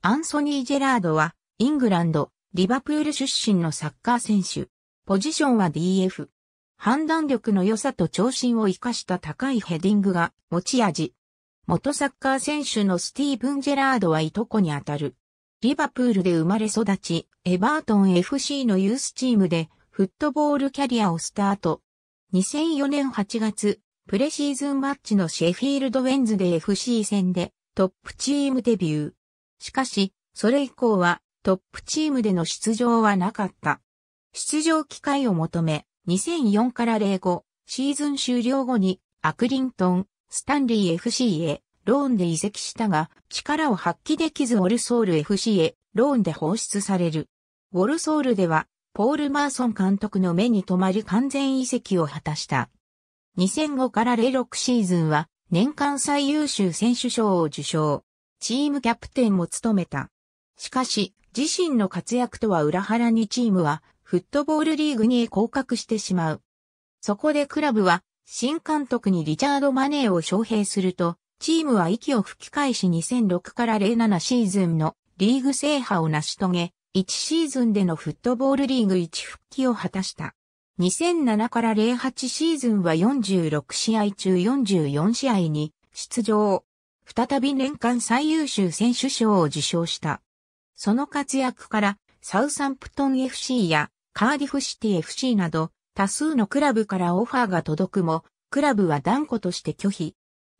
アンソニー・ジェラードは、イングランド、リバプール出身のサッカー選手。ポジションは DF。判断力の良さと長身を活かした高いヘディングが持ち味。元サッカー選手のスティーブン・ジェラードはいとこにあたる。リバプールで生まれ育ち、エバートン FC のユースチームでフットボールキャリアをスタート。2004年8月、プレシーズンマッチのシェフィールド・ウェンズで FC 戦でトップチームデビュー。しかし、それ以降はトップチームでの出場はなかった。出場機会を求め、2004から05シーズン終了後にアクリントン、スタンリー FC へローンで移籍したが、力を発揮できずウォルソール FC へローンで放出される。ウォルソールでは、ポール・マーソン監督の目に留まり完全移籍を果たした。2005から06シーズンは、年間最優秀選手賞を受賞。チームキャプテンも務めた。しかし、自身の活躍とは裏腹にチームは、フットボールリーグに降格してしまう。そこでクラブは、新監督にリチャード・マネーを招聘すると、チームは息を吹き返し2006から07シーズンのリーグ制覇を成し遂げ、1シーズンでのフットボールリーグ1復帰を果たした。2007から08シーズンは46試合中44試合に出場。再び年間最優秀選手賞を受賞した。その活躍から、サウサンプトン FC やカーディフシティ FC など、多数のクラブからオファーが届くも、クラブは断固として拒否。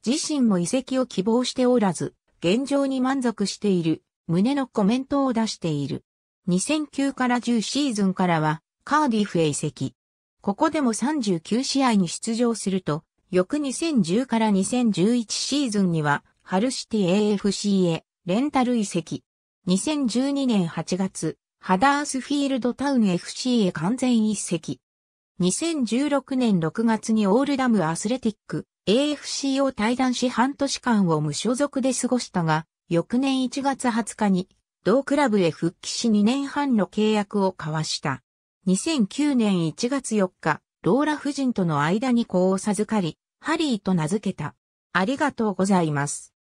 自身も移籍を希望しておらず、現状に満足している、胸のコメントを出している。2009から10シーズンからは、カーディフへ移籍。ここでも39試合に出場すると、翌2010から2011シーズンには、ハルシティ AFC へレンタル移籍。2012年8月、ハダースフィールドタウン FC へ完全移籍。2016年6月にオールダムアスレティック AFC を退団し半年間を無所属で過ごしたが、翌年1月20日に同クラブへ復帰し2年半の契約を交わした。2009年1月4日、ローラ夫人との間に子を授かり、ハリーと名付けた。ありがとうございます。